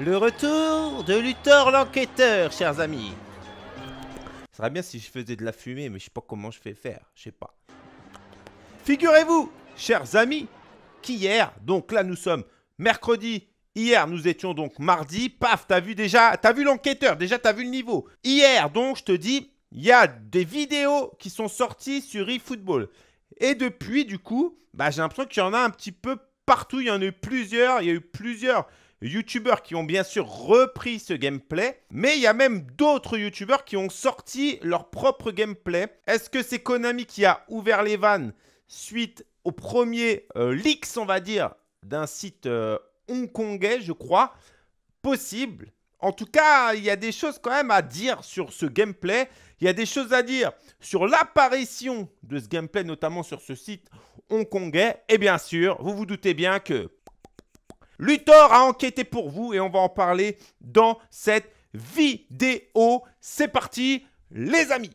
Le retour de Luthor l'enquêteur, chers amis. Ça serait bien si je faisais de la fumée, mais je sais pas comment je fais faire. Je sais pas. Figurez-vous, chers amis, qu'hier, donc là nous sommes mercredi, hier nous étions donc mardi, paf, t'as vu déjà, t'as vu l'enquêteur, déjà t'as vu le niveau. Hier donc, je te dis, il y a des vidéos qui sont sorties sur eFootball. Et depuis, du coup, bah, j'ai l'impression qu'il y en a un petit peu partout, il y en a eu plusieurs, il y a eu plusieurs Youtubers qui ont bien sûr repris ce gameplay, mais il y a même d'autres youtubeurs qui ont sorti leur propre gameplay. Est-ce que c'est Konami qui a ouvert les vannes suite au premier leak, euh, leaks, on va dire, d'un site euh, hongkongais, je crois Possible. En tout cas, il y a des choses quand même à dire sur ce gameplay. Il y a des choses à dire sur l'apparition de ce gameplay, notamment sur ce site hongkongais. Et bien sûr, vous vous doutez bien que Luthor a enquêté pour vous et on va en parler dans cette vidéo. C'est parti, les amis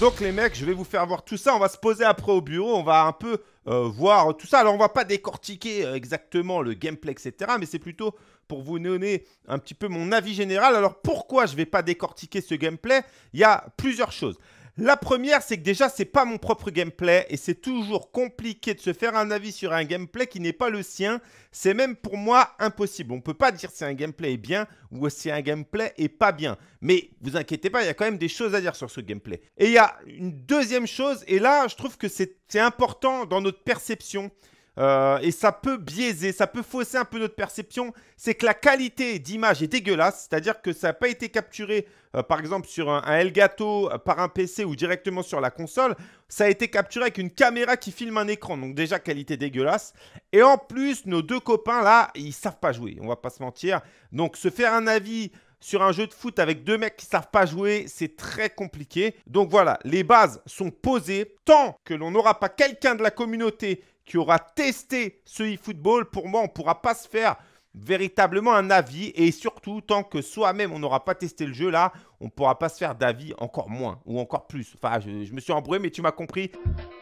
Donc les mecs, je vais vous faire voir tout ça. On va se poser après au bureau, on va un peu euh, voir tout ça. Alors on va pas décortiquer euh, exactement le gameplay, etc. Mais c'est plutôt pour vous donner un petit peu mon avis général. Alors pourquoi je vais pas décortiquer ce gameplay Il y a plusieurs choses. La première, c'est que déjà, c'est pas mon propre gameplay et c'est toujours compliqué de se faire un avis sur un gameplay qui n'est pas le sien. C'est même pour moi impossible. On ne peut pas dire si un gameplay est bien ou si un gameplay est pas bien. Mais vous inquiétez pas, il y a quand même des choses à dire sur ce gameplay. Et il y a une deuxième chose, et là, je trouve que c'est important dans notre perception. Euh, et ça peut biaiser, ça peut fausser un peu notre perception. C'est que la qualité d'image est dégueulasse, c'est-à-dire que ça n'a pas été capturé, euh, par exemple, sur un, Elgato, euh, par un PC ou directement sur la console. Ça a été capturé avec une caméra qui filme un écran, donc déjà qualité dégueulasse. Et en plus, nos deux copains là, ils savent pas jouer, on va pas se mentir. Donc se faire un avis sur un jeu de foot avec deux mecs qui savent pas jouer, c'est très compliqué. Donc voilà, les bases sont posées. Tant que l'on n'aura pas quelqu'un de la communauté qui aura testé ce e-football, pour moi, on ne pourra pas se faire véritablement un avis. Et surtout, tant que soi-même, on n'aura pas testé le jeu là, on ne pourra pas se faire d'avis encore moins ou encore plus. Enfin, je, me suis embrouillé, mais tu m'as compris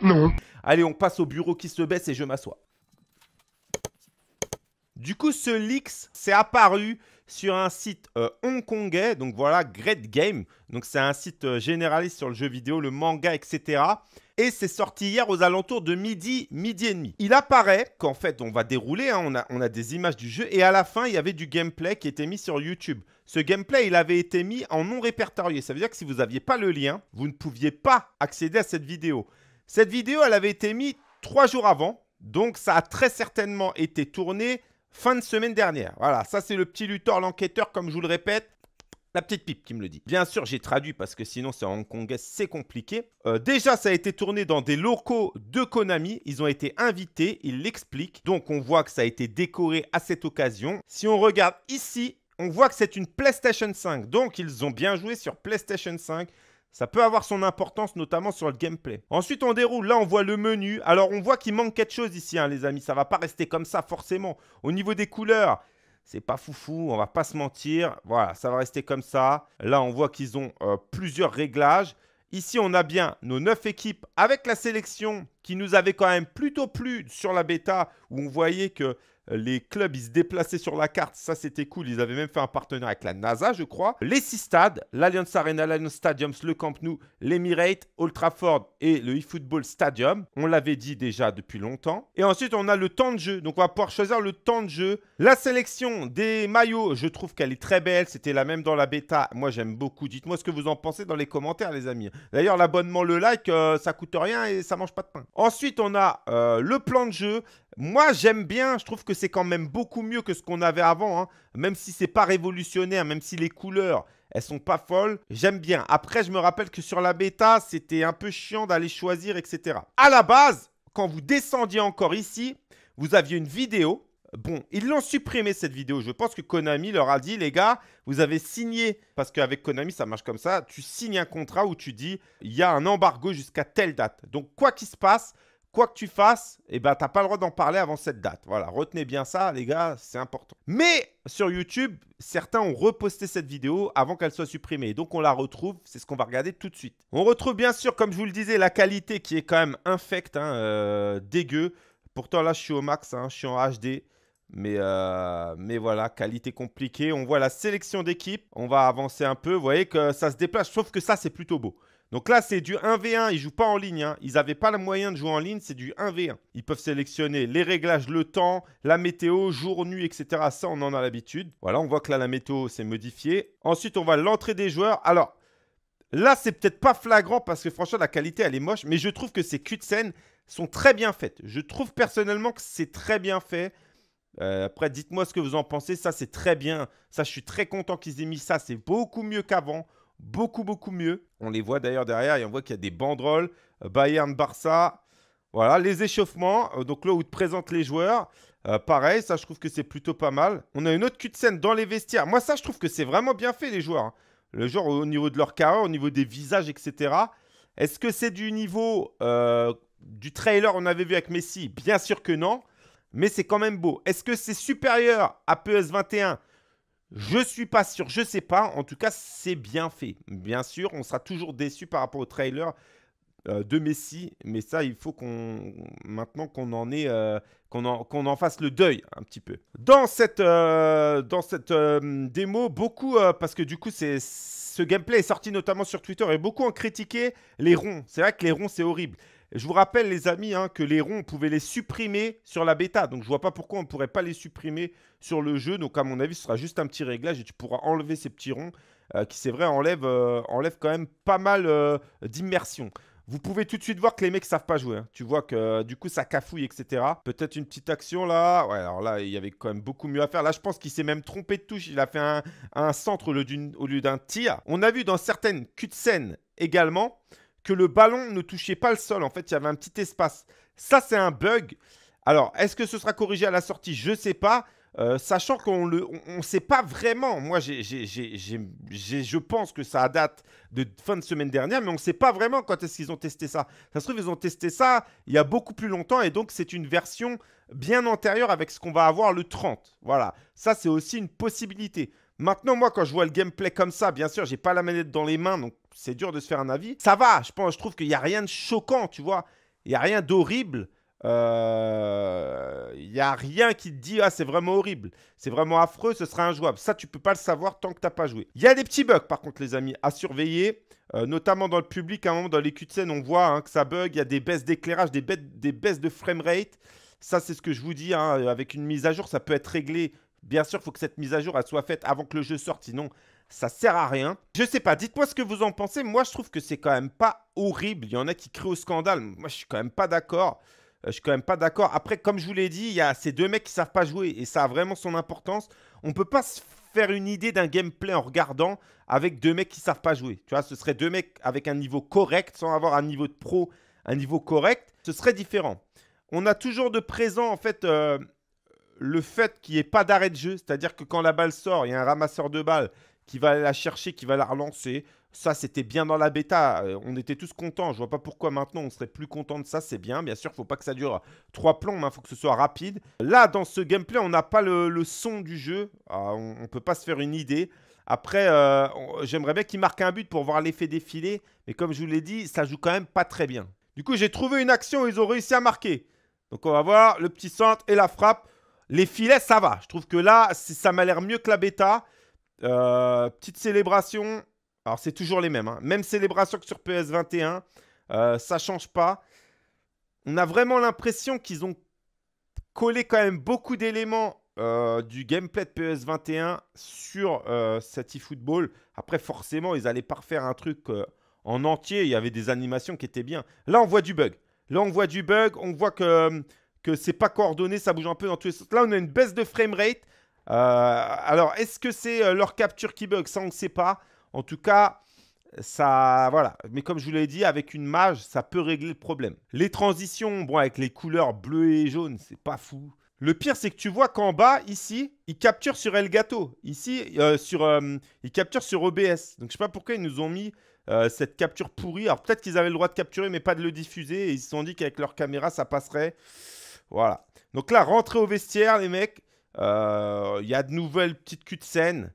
Non. Allez, on passe au bureau qui se baisse et je m'assois. Du coup, ce leaks, s'est apparu sur un site euh, hongkongais, donc voilà, Great Game. Donc c'est un site euh, généraliste sur le jeu vidéo, le manga, etc et c'est sorti hier aux alentours de midi, midi et demi. Il apparaît qu'en fait, on va dérouler, hein, on, a, on a des images du jeu, et à la fin, il y avait du gameplay qui était mis sur YouTube. Ce gameplay, il avait été mis en non répertorié. Ça veut dire que si vous n'aviez pas le lien, vous ne pouviez pas accéder à cette vidéo. Cette vidéo, elle avait été mise trois jours avant, donc ça a très certainement été tourné fin de semaine dernière. Voilà, ça c'est le petit Luthor, l'enquêteur, comme je vous le répète. La petite pipe qui me le dit. Bien sûr, j'ai traduit parce que sinon c'est hongkongais, c'est compliqué. Euh, déjà, ça a été tourné dans des locaux de Konami. Ils ont été invités, ils l'expliquent. Donc on voit que ça a été décoré à cette occasion. Si on regarde ici, on voit que c'est une PlayStation 5. Donc ils ont bien joué sur PlayStation 5. Ça peut avoir son importance, notamment sur le gameplay. Ensuite, on déroule. Là, on voit le menu. Alors, on voit qu'il manque quelque chose ici, hein, les amis. Ça va pas rester comme ça, forcément. Au niveau des couleurs, c'est pas foufou, on va pas se mentir. Voilà, ça va rester comme ça. Là, on voit qu'ils ont euh, plusieurs réglages. Ici, on a bien nos 9 équipes avec la sélection qui nous avait quand même plutôt plu sur la bêta où on voyait que les clubs, ils se déplaçaient sur la carte. Ça, c'était cool. Ils avaient même fait un partenariat avec la NASA, je crois. Les six stades, l'Alliance Arena, l'Alliance Stadiums, le Camp Nou, l'Emirate, Old Trafford et le eFootball Stadium. On l'avait dit déjà depuis longtemps. Et ensuite, on a le temps de jeu. Donc, on va pouvoir choisir le temps de jeu. La sélection des maillots, je trouve qu'elle est très belle. C'était la même dans la bêta. Moi, j'aime beaucoup. Dites-moi ce que vous en pensez dans les commentaires, les amis. D'ailleurs, l'abonnement, le like, euh, ça coûte rien et ça mange pas de pain. Ensuite, on a euh, le plan de jeu moi, j'aime bien. Je trouve que c'est quand même beaucoup mieux que ce qu'on avait avant. Hein. Même si c'est pas révolutionnaire, même si les couleurs, elles sont pas folles, j'aime bien. Après, je me rappelle que sur la bêta, c'était un peu chiant d'aller choisir, etc. À la base, quand vous descendiez encore ici, vous aviez une vidéo. Bon, ils l'ont supprimé cette vidéo. Je pense que Konami leur a dit, les gars, vous avez signé, parce qu'avec Konami, ça marche comme ça, tu signes un contrat où tu dis, il y a un embargo jusqu'à telle date. Donc, quoi qu'il se passe, quoi que tu fasses, eh ben, pas le droit d'en parler avant cette date. Voilà, retenez bien ça, les gars, c'est important. Mais sur YouTube, certains ont reposté cette vidéo avant qu'elle soit supprimée. Donc on la retrouve, c'est ce qu'on va regarder tout de suite. On retrouve bien sûr, comme je vous le disais, la qualité qui est quand même infecte, hein, euh, dégueu. Pourtant là, je suis au max, hein, je suis en HD. Mais, euh, mais voilà, qualité compliquée. On voit la sélection d'équipe. On va avancer un peu. Vous voyez que ça se déplace. Sauf que ça, c'est plutôt beau. Donc là, c'est du 1v1, ils jouent pas en ligne. Hein. Ils n'avaient pas le moyen de jouer en ligne, c'est du 1v1. Ils peuvent sélectionner les réglages, le temps, la météo, jour, nuit, etc. Ça, on en a l'habitude. Voilà, on voit que là, la météo s'est modifiée. Ensuite, on va l'entrée des joueurs. Alors, là, c'est peut-être pas flagrant parce que franchement, la qualité, elle est moche. Mais je trouve que ces cutscenes de scène sont très bien faites. Je trouve personnellement que c'est très bien fait. Euh, après, dites-moi ce que vous en pensez. Ça, c'est très bien. Ça, je suis très content qu'ils aient mis ça. C'est beaucoup mieux qu'avant beaucoup, beaucoup mieux. On les voit d'ailleurs derrière et on voit qu'il y a des banderoles. Euh, Bayern, Barça. Voilà, les échauffements. Euh, donc là où te présentent les joueurs. Euh, pareil, ça, je trouve que c'est plutôt pas mal. On a une autre cul de scène dans les vestiaires. Moi, ça, je trouve que c'est vraiment bien fait, les joueurs. Hein. Le genre, au niveau de leur carré, au niveau des visages, etc. Est-ce que c'est du niveau du trailer on avait vu avec Messi Bien sûr que non, mais c'est quand même beau. Est-ce que c'est supérieur à ps 21 je suis pas sûr, je sais pas. En tout cas, c'est bien fait. Bien sûr, on sera toujours déçu par rapport au trailer euh, de Messi, mais ça, il faut qu'on maintenant qu'on en ait, euh, qu'on en, fasse le deuil un petit peu. Dans cette, euh, dans cette démo, beaucoup parce que du coup, c'est ce gameplay est sorti notamment sur Twitter et beaucoup ont critiqué les ronds. C'est vrai que les ronds, c'est horrible. Je vous rappelle, les amis, hein, que les ronds, on pouvait les supprimer sur la bêta. Donc, je ne vois pas pourquoi on ne pourrait pas les supprimer sur le jeu. Donc, à mon avis, ce sera juste un petit réglage et tu pourras enlever ces petits ronds euh, qui, c'est vrai, euh, enlèvent, quand même pas mal euh, d'immersion. Vous pouvez tout de suite voir que les mecs savent pas jouer. Hein. Tu vois que du coup ça cafouille, etc. Peut-être une petite action là. Ouais, alors là, il y avait quand même beaucoup mieux à faire. Là, je pense qu'il s'est même trompé de touche. Il a fait un, un centre au lieu d'un tir. On a vu dans certaines cutscenes également que le ballon ne touchait pas le sol. En fait, il y avait un petit espace. Ça, c'est un bug. Alors, est-ce que ce sera corrigé à la sortie Je ne sais pas. Euh, sachant qu'on ne sait pas vraiment. Moi, je pense que ça date de fin de semaine dernière, mais on ne sait pas vraiment quand est-ce qu'ils ont testé ça. Ça se trouve, ils ont testé ça il y a beaucoup plus longtemps, et donc c'est une version bien antérieure avec ce qu'on va avoir le 30. Voilà, ça c'est aussi une possibilité. Maintenant, moi, quand je vois le gameplay comme ça, bien sûr, j'ai pas la manette dans les mains, donc c'est dur de se faire un avis. Ça va, je pense, je trouve qu'il n'y a rien de choquant, tu vois. Il n'y a rien d'horrible. Euh, il y n'y a rien qui te dit Ah, c'est vraiment horrible, c'est vraiment affreux, ce sera injouable. Ça, tu ne peux pas le savoir tant que tu t'as pas joué. Il y a des petits bugs, par contre, les amis, à surveiller, euh, notamment dans le public. À un moment, dans les scène, on voit hein, que ça bug. Il y a des baisses d'éclairage, des, des, baisses de framerate. Ça, c'est ce que je vous dis. Hein, avec une mise à jour, ça peut être réglé. Bien sûr, il faut que cette mise à jour elle soit faite avant que le jeu sorte, sinon ça sert à rien. Je sais pas, dites-moi ce que vous en pensez. Moi, je trouve que c'est quand même pas horrible. Il y en a qui crient au scandale. Moi, je suis quand même pas d'accord. Euh, je suis quand même pas d'accord. Après, comme je vous l'ai dit, il y a ces deux mecs qui savent pas jouer et ça a vraiment son importance. On peut pas se faire une idée d'un gameplay en regardant avec deux mecs qui savent pas jouer. Tu vois, ce serait deux mecs avec un niveau correct, sans avoir un niveau de pro, un niveau correct, ce serait différent. On a toujours de présent en fait euh, le fait qu'il n'y ait pas d'arrêt de jeu, c'est-à-dire que quand la balle sort, il y a un ramasseur de balles qui va la chercher, qui va la relancer. Ça, c'était bien dans la bêta. Euh, on était tous contents. Je vois pas pourquoi maintenant on serait plus contents de ça. C'est bien. Bien sûr, il faut pas que ça dure trois plombs, Il hein. faut que ce soit rapide. Là, dans ce gameplay, on n'a pas le, son du jeu. Ah, on, ne peut pas se faire une idée. Après, euh, j'aimerais bien qu'il marque un but pour voir l'effet filets, Mais comme je vous l'ai dit, ça joue quand même pas très bien. Du coup, j'ai trouvé une action où ils ont réussi à marquer. Donc, on va voir le petit centre et la frappe. Les filets, ça va. Je trouve que là, ça m'a l'air mieux que la bêta. Euh, petite célébration. Alors, c'est toujours les mêmes. Hein. Même célébration que sur PS21. Euh, ça change pas. On a vraiment l'impression qu'ils ont collé quand même beaucoup d'éléments euh, du gameplay de PS21 sur euh, cet Football. Après, forcément, ils allaient pas refaire un truc en entier. Il y avait des animations qui étaient bien. Là, on voit du bug. Là, on voit du bug. On voit que que c'est pas coordonné, ça bouge un peu dans tous les sens. Là, on a une baisse de framerate. Euh, alors, est-ce que c'est euh, leur capture qui bug Ça, on ne sait pas. En tout cas, ça, voilà. Mais comme je vous l'ai dit, avec une mage, ça peut régler le problème. Les transitions, bon, avec les couleurs bleues et jaunes, c'est pas fou. Le pire, c'est que tu vois qu'en bas, ici, ils capturent sur Elgato. Ici, euh, sur, sur OBS. Donc, je sais pas pourquoi ils nous ont mis cette capture pourrie. Alors, peut-être qu'ils avaient le droit de capturer, mais pas de le diffuser. ils se sont dit qu'avec leur caméra, ça passerait. Voilà. Donc là, rentrez au vestiaire, les mecs. Euh, il y a de nouvelles petites culs de scène.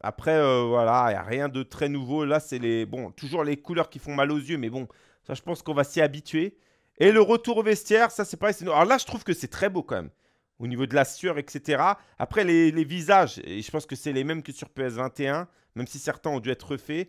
Après, euh, voilà, il n'y a rien de très nouveau. Là, c'est les. Bon, toujours les couleurs qui font mal aux yeux, mais bon, ça, je pense qu'on va s'y habituer. Et le retour au vestiaire, ça, c'est pareil. Alors là, je trouve que c'est très beau quand même. Au niveau de la sueur, etc. Après, les, les visages, et je pense que c'est les mêmes que sur PS21, même si certains ont dû être refaits.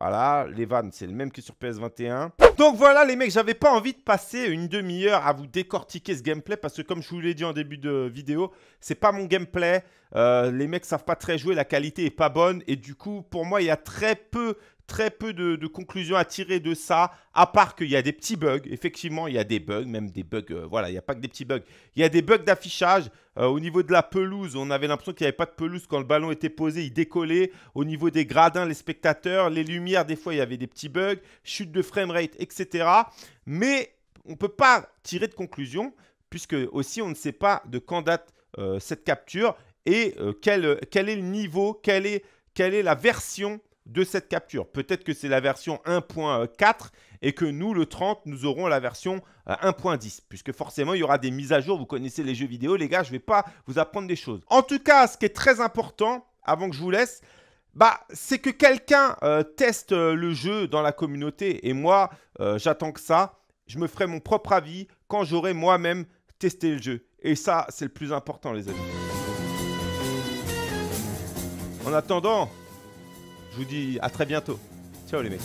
Voilà, les vannes, c'est le même que sur PS21. Donc voilà les mecs, j'avais pas envie de passer une demi-heure à vous décortiquer ce gameplay parce que comme je vous l'ai dit en début de vidéo, c'est pas mon gameplay. Euh, les mecs savent pas très jouer, la qualité est pas bonne et du coup pour moi il y a très peu très peu de, conclusions à tirer de ça, à part qu'il y a des petits bugs. Effectivement, il y a des bugs, même des bugs, euh, voilà, il n'y a pas que des petits bugs. Il y a des bugs d'affichage. Euh, au niveau de la pelouse, on avait l'impression qu'il n'y avait pas de pelouse quand le ballon était posé, il décollait. Au niveau des gradins, les spectateurs, les lumières, des fois, il y avait des petits bugs, chute de framerate, etc. Mais on ne peut pas tirer de conclusion, puisque aussi on ne sait pas de quand date euh, cette capture et quel, quel est le niveau, est, quelle est la version de cette capture. Peut-être que c'est la version 1.4 et que nous, le 30, nous aurons la version 1.10, euh, puisque forcément, il y aura des mises à jour. Vous connaissez les jeux vidéo, les gars, je ne vais pas vous apprendre des choses. En tout cas, ce qui est très important, avant que je vous laisse, bah, c'est que quelqu'un euh, teste euh, le jeu dans la communauté et moi, j'attends que ça. Je me ferai mon propre avis quand j'aurai moi-même testé le jeu. Et ça, c'est le plus important, les amis. En attendant, je vous dis à très bientôt. Ciao les mecs.